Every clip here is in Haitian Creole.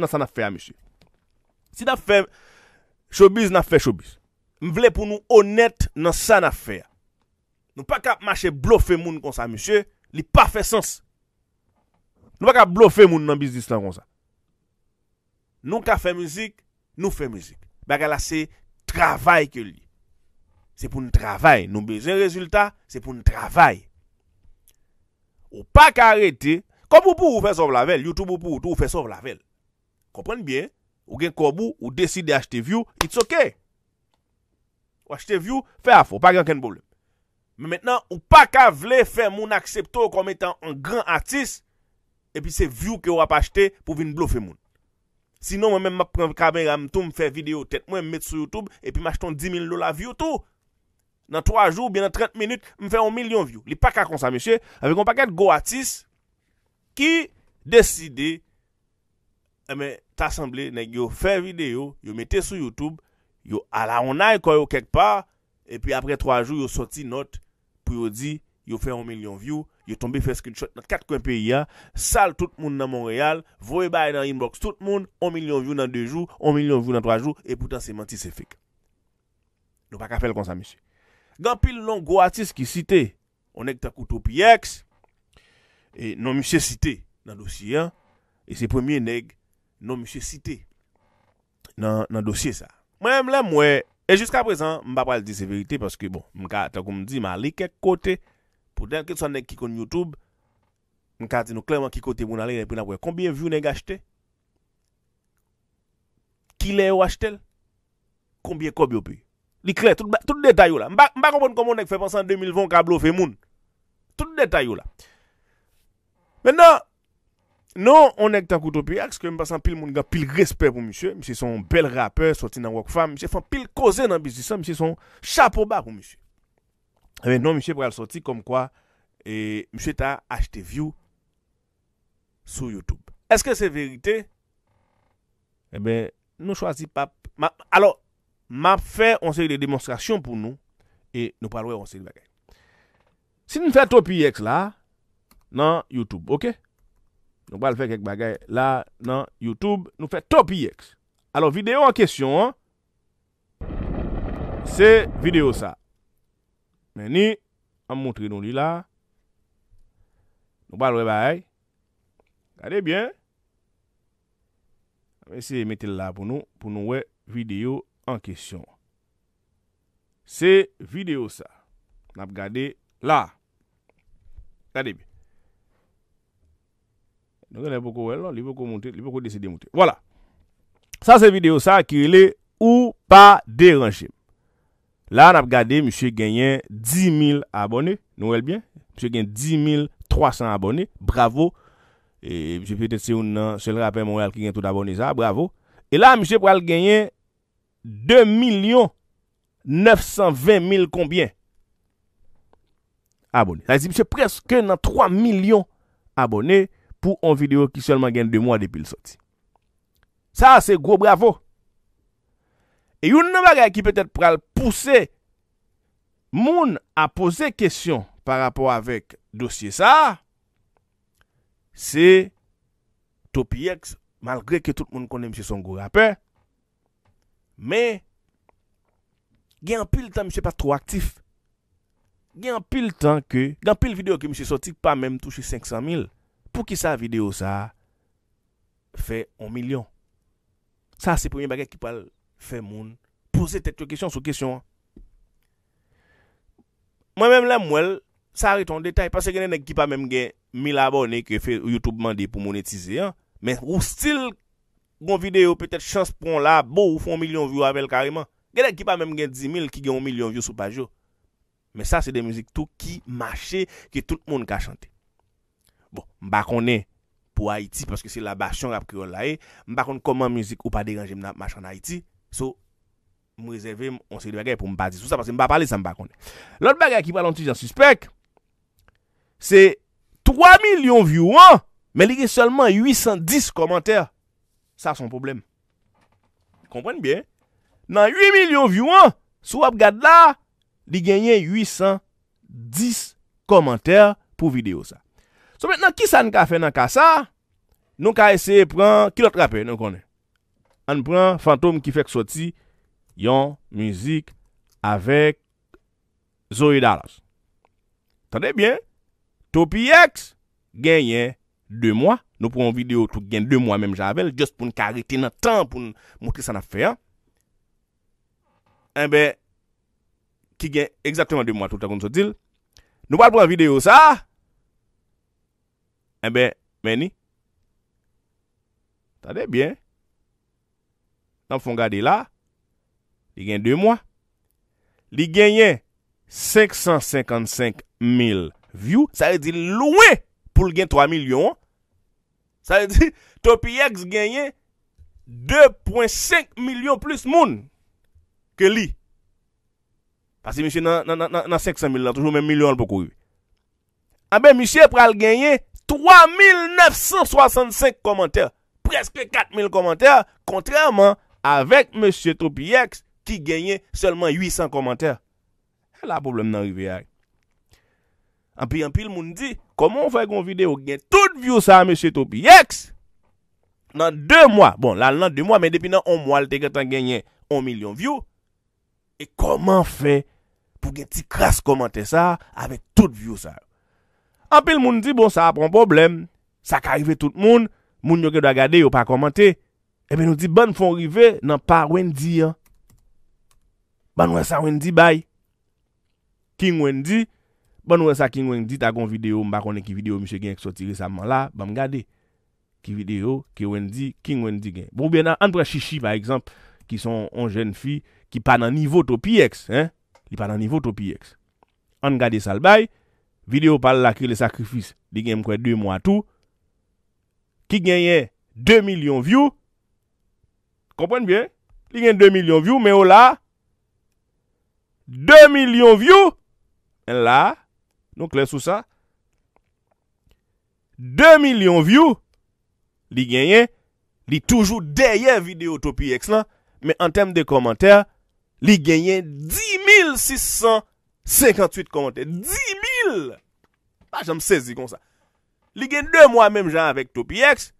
nan sa na fe a, misye. Si na fe, shobis nan fe shobis. M vle pou nou onet nan sa na fe a. Nou pa ka mache blofe moun kon sa, misye, li pa fe sens. Nou pa ka blofe moun nan biz disla kon sa. Nou ka fe mizik, nou fe mizik. Bakal la se travay ke li. Se pou nou travay. Nou bezon rezultat, se pou nou travay. Ou pa ka arete, kon pou pou ou fe sov la vel, YouTube ou pou ou tou ou fe sov la vel. komprenn byen, ou gen korbou, ou deside achete view, it's ok. Ou achete view, fe afo, pa gen ken boble. Men menen, ou pa ka vle fe moun aksepto konm etan an gran artist, epi se view ke ou ap achete pou vin blo fe moun. Sinon, mwen men map kabe gam tou mfe video tet, mwen mmet sou YouTube, epi m'acheton 10.000 lola view tou. Nan 3 jou, bin nan 30 minute, mwen fe 1.000.000 view. Li pa ka konsame che, avek an paket go artist ki deside eme tasemble, neg yo fe video, yo mette sou YouTube, yo ala onay koyo kek pa, epi apre 3 jou yo soti not, pou yo di, yo fe 1 milyon view, yo tombe fe screenshot nat 4 kwenpe ya, sal tout moun nan Montreal, voye baye nan inbox tout moun, 1 milyon view nan 2 jou, 1 milyon view nan 3 jou, epoutan se manti se fik. Nou pa ka fel konsa, mese. Gan pil non gwo atis ki site, o neg ta koutou pi yeks, non mese site nan dosyen, e se premye neg, Non mi se site nan dosye sa. Mwen mwen mwen, e jiska prezant, mba pal di se verite. Paske bon, mka ata koum di, mwa li kek kote. Pou den, kek son nek ki kon Youtube. Mka ati nou kleman ki kote moun alenye. Pou nan mwen, konbye view nek achete? Ki le yo achetel? Konbye kobi yo pi? Li kleman, tout detay yo la. Mba konpon konpon nek fefansan 2020, kablo fe moun. Tout detay yo la. Mwen nan, Non, on ek takou topi yaks ke m basan pil moun gen pil resper pou msye. Mse son bel rapper, soti nan wok fam. Mse fon pil koze nan bizisan. Mse son chapo bak pou msye. Ebe, eh non msye pou al soti kom kwa e, msye ta achete view sou YouTube. Eske se verite? Ebe, eh nou chwazi pap. Alors, map fe onseye de demonstrasyon pou nou. E nou palwe onseye bagay. Si nou fe topi yaks la nan YouTube, ok? Ok? Nou bal fè kèk bagay la nan YouTube. Nou fè top yèk. E Alò, video an kesyon an. Se video sa. Mèni, an mwontri nou li la. Nou bal wè bay. Gade byen. An mwen se metel la pou nou, pou nou wè video an kesyon. Se video sa. An ap gade la. Gade byen. Lè pou kou wè lò, lè pou kou montè, lè pou kou desè demontè. Voilà. Sa se videyo sa ki lè ou pa deranjè. La an ap gade, mèche genyen 10.000 abonè. Nou wèl bien. Mèche genyen 10.300 abonè. Bravo. E mèche fète se ou nan, se lè rapè moun wèl ki genyen tout abonè sa. Bravo. E la mèche pral genyen 2.920.000 konbyen. Abonè. La zi mèche preske nan 3.000.000 abonè. Pou an video ki selman gen 2 mwa depil soti. Sa se gro bravo. E yon noma gen ki petet pral pousse moun a pose kesyon par rapport avek dosye sa se topi yeks malgre ke tout moun konen mse son gro rapper me gen pil tan mse pa tro aktif gen pil tan ke gen pil video ke mse soti pa men touche 500 mil pou ki sa video sa fè 1 milyon. Sa se premi bagè kipal fè moun, pose tetre kèsyon sou kèsyon an. Mwen mèm lè mwen, sa ariton detay, pasè genè nek kipal mèm gen 1.000 abonè ki fè YouTube mandè pou monetize an, men ou stil gon video, petè chans proun la, bo ou fè 1 milyon vyo avèl kareman. Genè kipal mèm gen 10.000 ki gen 1 milyon vyo sou pajo. Men sa se de müzik tou ki mâche ki tout moun ka chante. Bon, m bakone pou Haiti M bakone e, koman müzik Ou pa deganje m na machan Haiti So, m rezerve On se li bagay pou m bazi Lout bagay ki pralonti jan suspek Se 3 milyon Viu an Men li gen solman 810 komantere Sa son problem Komprene bien Nan 8 milyon viu an Sou ap gade la Li genyen 810 komantere Po video sa So mwen nan ki sa nou ka fe nan ka sa, nou ka eseye pran kilot rape nou konen. An pran fantom ki fek soti yon mizik avek Zoe Dallas. Tande bien, topi yeks genyen 2 mwa. Nou pran video tou genyen 2 mwa menm javell, just pou nou karite nan tan pou nou mwote san afe. Eh An be, ki genyen 2 mwa touta kon sotil, nou pran video sa... Mweni eh Tade byen Nan pou fon gade la Li gen 2 mwen Li genyen 555 mil Vyu Sa e di louen pou li gen 3 milyon Sa e di Topi X genyen 2.5 milyon plus moun Ke li Asi miche nan 500 mil Toujou men milyon pou kou Mweni Mweni 3,965 komentèr. Preske 4,000 komentèr. Kontrèman, avèk mèche Tropi X, ki genye, selman 800 komentèr. La problem nan Rivière. An pi an pi, moun di, komon fè kon vide ou gen tout view sa, mèche Tropi X? Nan 2 mwa, bon, lan nan 2 mwa, men depi nan 1 mwa, lè te genye, 1 milyon view. E komon fè, pou gen ti kras komentè sa, avèk tout view sa. An pe l moun di bon sa a pron problem Sa ka rive tout moun Moun nyo ke do a gade yo pa komante Ebe nou di ban fon rive nan pa wendi ya Ban wensa wendi bay King wendi Ban wensa king wendi tagon video Mbakone ki video mi se gen eksotiri sa man la Bam gade Ki video ki wendi king wendi gen bon, An pre chichi pa ekzamp Ki son on jen fi Ki pa nan nivo topi eks An gade sal bay Videyo pale la ki le sakrifis. Di gen mkwen 2 mwa tou. Ki genye 2 milyon view. Komponne bien. Li gen 2 milyon view. Me o la. 2 milyon view. En la. Nou kles ou sa. 2 milyon view. Li genye. Li toujou deye videotopi ekselan. Me an tem de komantè. Li genye 10658 komantè. 10. Pajan m sezi kon sa Li gen 2 mwa menm jan avèk Topi X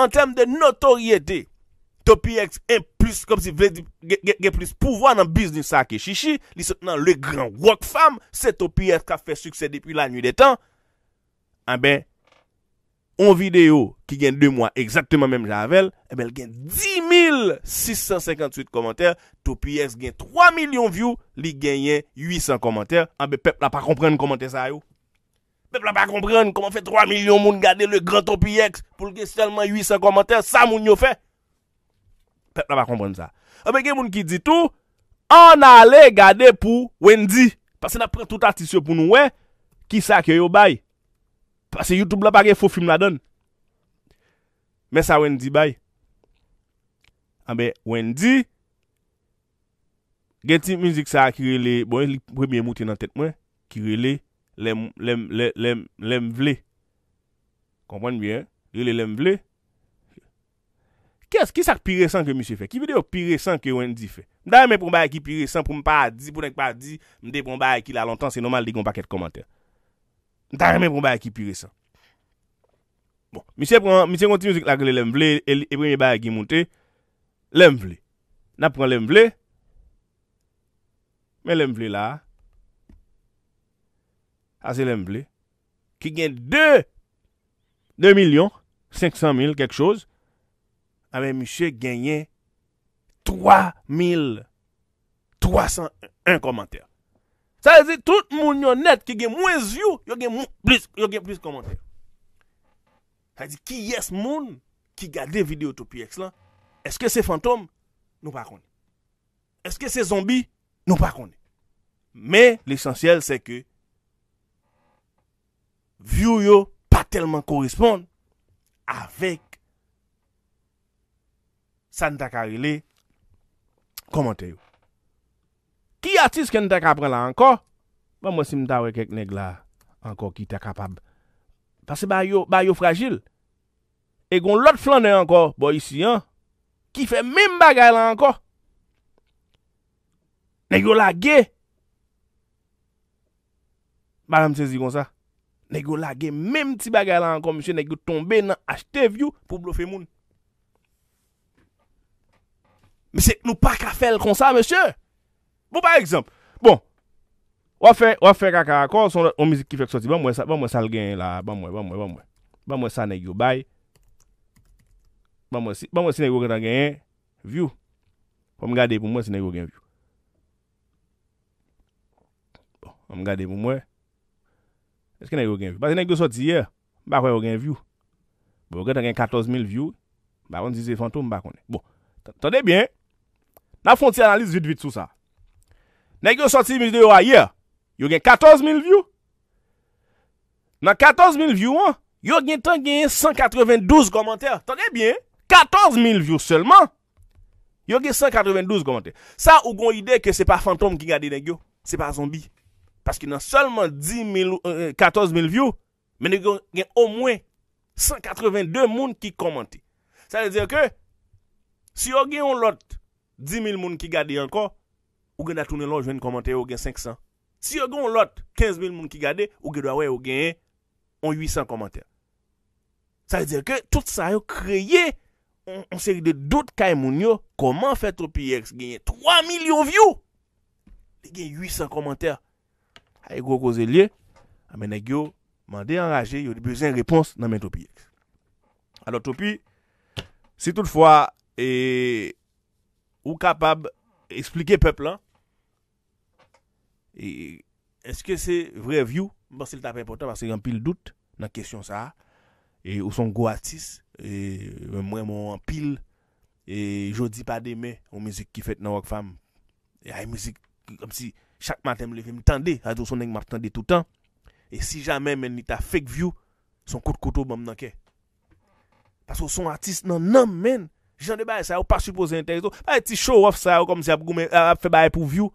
An tem de notoryete Topi X en plus Gè plus pouvoan An biznis sa ke chichi Li sot nan le gran wok fam Se Topi X ka fè suksè depi la nye de tan An ben On videyo ki gen 2 mwa exakteman menm javell, ebel gen 10658 komentèr, Topi X gen 3 milyon view, li genyen 800 komentèr. Anbe ah, pep la pa komprenn komentèr sa yo. Pep la pa komprenn koman fe 3 milyon moun gade le Grand Topi X pou lge selman 800 komentèr, sa moun yo fe. Pep la pa komprenn sa. Anbe ah, gen moun ki di tou, an ale gade pou Wendy. Pase na pre tout atisyo pou nou we, ki sa ki yo yo baye. Pase YouTube la pa gen fò film la don. Mè sa wèn di bay. An bè, wèn di. Gen ti mouzik sa ki rele... Bon, pou mè mouti nan tèt mwen. Ki rele, lem, lem, lem, lem, lem vle. Konpwen mwen, rele lem vle. Ki as, ki sak pire san ke misye fè? Ki vide yo pire san ke wèn di fè? Mda yon mè pou mba yon ki pire san pou mpa a di, pou mpa a di, mde pou mba yon ki la lontan, se nomal di kon pa ket komantèr. Mta remen pou mba ekipi resan. Bon. Mise kontinu zik la kele lem vle. E, e, e prene mba ekipi monte. Lem vle. Na pran lem vle. Men lem vle la. Ase lem vle. Ki gen 2. 2 milyon. 500 mil. Kek chouz. Ame mise genye. 3 mil. 301 komantèr. Sa e zi, tout moun yon net ki gen mwes view, yo gen blisk, yo gen blisk komentary. Sa e zi, ki yes moun ki gade videotopi ekslan, eske se fantom nou pa koni? Eske se zombi nou pa koni? Me, l'essensyel se ke, view yo pa telman korispond avek Santa Karele komentary yo. Ki atis ken te kapre la anko? Ba mwen si mtawe kek neg la anko ki te kapab. Pase ba yo, ba yo fragil. Egon lot flan le anko, bo yisi an. Ki fe mime bagay la anko. Negyo la ge. Ba mwen se zi kon sa. Negyo la ge mime ti bagay la anko, mwen se negyo tombe nan ht view pou blofe moun. Mwen se nou pa ka fel kon sa, mwen se. Bo bay ekzamp, bon, wafen kaka, kon son o mizik ki fek soti, ba mwen sal gen la, ba mwen, ba mwen, ba mwen, ba mwen sal negyo, bay. Ba mwen si negyo gen gen, view, pou mwen gade pou mwen si negyo gen view. Bon, mwen gade pou mwen, eske negyo gen view. Ba si negyo soti ye, bakwen yo gen view. Bo, gen gen 14 mil view, bakwen dizye fantoum bakwen. Bon, ton de bon, bien, nan fon ti analiz vit vit sou sa. Nèg yo sorti vidéo hier, eu 14 000 views. Dans 14000 views, hein, yo gen tan 192 commentaires. Tenez bien, 14 000 views seulement. Yo eu 192 commentaires. Ça ou gon idée que c'est pas fantôme qui garde. nèg yo, c'est pas zombie. Parce qu'il a seulement 10 000, 14 000 views, mais il y a au moins 182 personnes qui commentait. Ça veut dire que si vous avez un lot 10 000 personnes qui regardent encore, Ou gen atounelon jwen komantè ou gen 500. Si yo gen on lot, 15 000 moun ki gade, ou gen do awe ou gen 1 800 komantè. Sa se dire ke, tout sa yo kreye on seri de dout ka e moun yo, koman fe Topi X genye 3 000 000 view, genye 800 komantè. A e go goze liye, a mena gyo, mande an raje, yo de bezin repons nan men Topi X. A lò Topi, si tout fwa, ou kapab Eksplike pep lan. E, eske se vre view? Mwen bon, se li tapen potan, parce yon pil dout nan kesyon sa. E, ou son go atis. E, mwen mwen mwen pil. E, jodi pa deme, ou mizik ki fet nan wak fam. E, hay mizik, kom si chak maten mwen lefem. Tande, adou sonen mwen matende toutan. E, si jame men ni ta fake view, son kout koutou mwen nanke. Parce ou son atis nan nam men. Jan de baye sa ou pa supoze interiso. A e ti show off sa ou kom si ap fè baye pou view.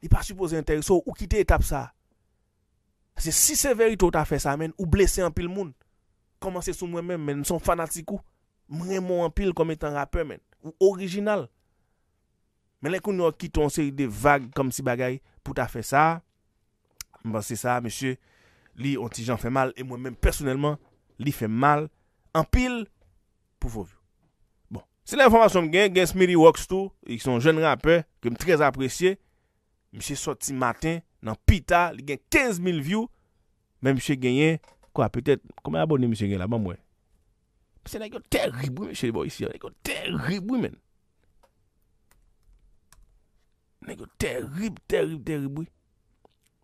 Li pa supoze interiso ou ki te etap sa. Se si se verito ta fè sa men ou blese anpil moun. Komanse sou mwen men men son fanatikou. Mwen moun anpil kom etan rapper men. Ou orijinal. Men le koun nou ki ton se de vague kom si bagay pou ta fè sa. Mwen se sa mèche li onti jan fè mal. E mwen men personelman li fè mal anpil pou vò view. Se le informasyon mi gen, gen Smitty Rocks tou, ki son jen rappe, ki m trez apresye, mi se soti matin, nan Pita, li gen 15000 view, men mi se genyen, kwa, petet, koman abonye mi se genyen la, ban mwen? Mi se nan gen terribou, mi se li bon isi, nan gen terribou men. Nan gen terribou, terribou, terribou.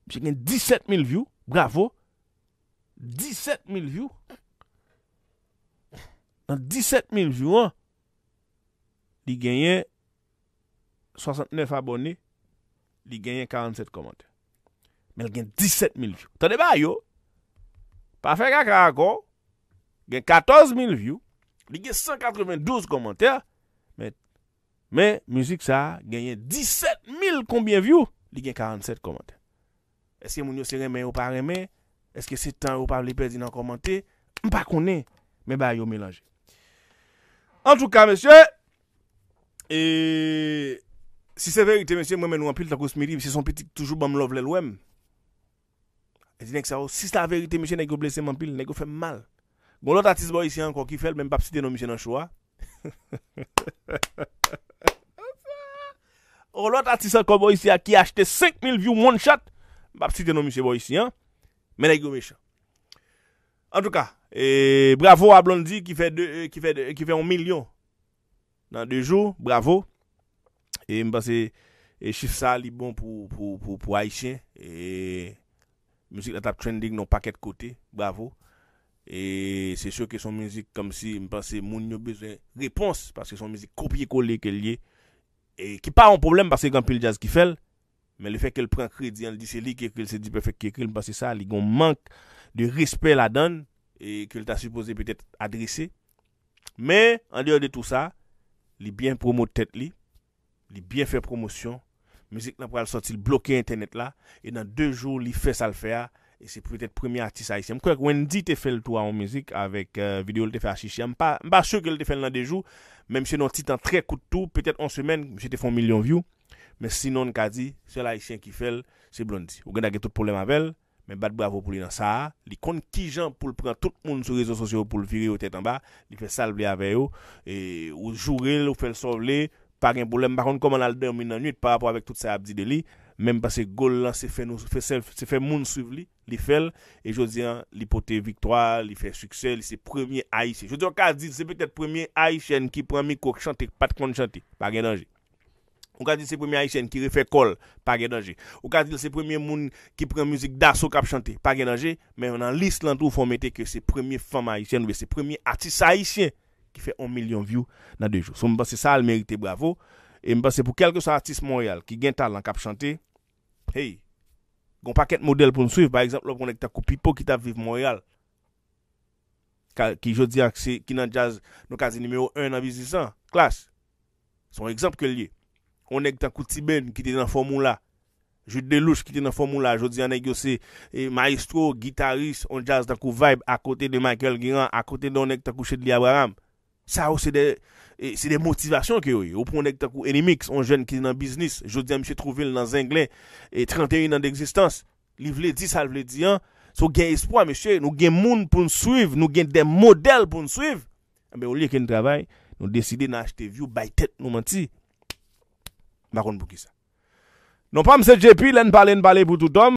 Mi se gen 17000 view, bravo. 17000 view. 17000 view, an. di genyen 69 abonni, di genyen 47 komantè. Men genyen 17000 view. Tade ba yo, pa fe kakarako, genyen 14000 view, di genyen 192 komantè, men müzik sa, genyen 17000 koumbyen view, di genyen 47 komantè. Eske moun yo se remen ou pa remen, eske se tan ou pa liperdi nan komantè, mpa konen, men ba yo melanje. En tout cas, mesye, E, si se verite mèche mwen mè nou anpil tako smiri Mèche son petik toujou bèm lov lèl wèm Si se la verite mèche nèkou blese mèmpil nèkou fèm mal Bon lot atis bo yisi an kon ki fèl Mèm pap si te nou mèche nan choua Bon lot atis an kon bo yisi an ki achete 5000 view one shot Pap si te nou mèche bo yisi an Mèm nèkou mèche En tout ka Bravo a Blondie ki fè 1 milyon nan 2 jou, bravo e mpase, e chif sa li bon pou Aichien e msik la tap trending non pa ket kote, bravo e se sou ke son msik kom si mpase moun yo bezen repons, parce ke son msik kopye kole ke liye e ki pa an problem parce ki an pil jazz ki fel men le fek ke l pren kredi, an li di se li ke krel se di pe fek ke krel, mpase sa, li gon mank de rispe la don e ke l ta supose petet adrese me, an di or de tout sa li byen promo tet li, li byen fe promosyon, mizik nan pral sot, li bloke internet la, e nan de joun li fe sal fe a, e se pwede te premye artiste Aisyen. Kwen di te fel tou an mizik, avek video li te fel a chichyan, mba chou ke li te fel nan de joun, men mse nan titan tre koutou, petet an semen, mse te fon milyon view, men sinon kadi, se la Aisyen ki fel, se blondi. Ou gen dage tout problem avèl, Men bat bravo pou li nan sa a, li kon ki jan pou l pran tout moun sou rezo sosyo pou l vire ou tèt an ba, li fè sal vle avè yo, e, ou jurel ou fèl sal vle, pa gen boulem. Par kon, koman al dè ou min nan nwit, par rapport avèk tout sa abdi de li, men basè gol lan, se fè moun souv li, li fèl, e jodi an, li pote victoire, li fè suksè, li se premiè A.I.C. Jodi an, ka di, se petè premiè A.I.C. en ki pran mi kouk chante, pat kon chante, pa gen danje. Ou ka zil se premi aishen ki refe kol, pa gen anje. Ou ka zil se premi moun ki pren mouzik daso kap chante, pa gen anje. Men an list lantou fon mette ki se premi fama aishen ve se premi atis aishen ki fe 1 milyon view nan 2 jou. Sou mwen basse sa al merite bravo. E mwen basse pou kelke sa atis Montréal ki gen talan kap chante, hey. Gon pa ket model pou msouf, ba ekzamp lò kon ek ta koupi pou ki ta vive Montréal. Ki jò di akse ki nan jazz nou kazi nimeyo 1 nan visi 100, klas. Son ekzamp ke liye. On ek takou Tiben ki te nan formula. Jout de louch ki te nan formula. Jout diyan ek yo se e, maestro, gitarist, on jazz takou vibe akote de Michael Grand, akote de on ek takou Chedli Abraham. Sa ou se de, e, se de motivation ki yo. E. Ou pou on ek takou Enemix, on jen ki nan business. Jout diyan M. Trouville nan Zenglen, 31 nan de existence. Li vle di, sal vle di an. So gen espoi, meche, nou gen moun pou n'suiv. Nou gen de model pou n'suiv. A be ou liye ke nou travay, nou deside nan achete view bay tet nou manti. Maroun Boukisa. Non pa mse jepi, lè n'bale n'bale boutou dom,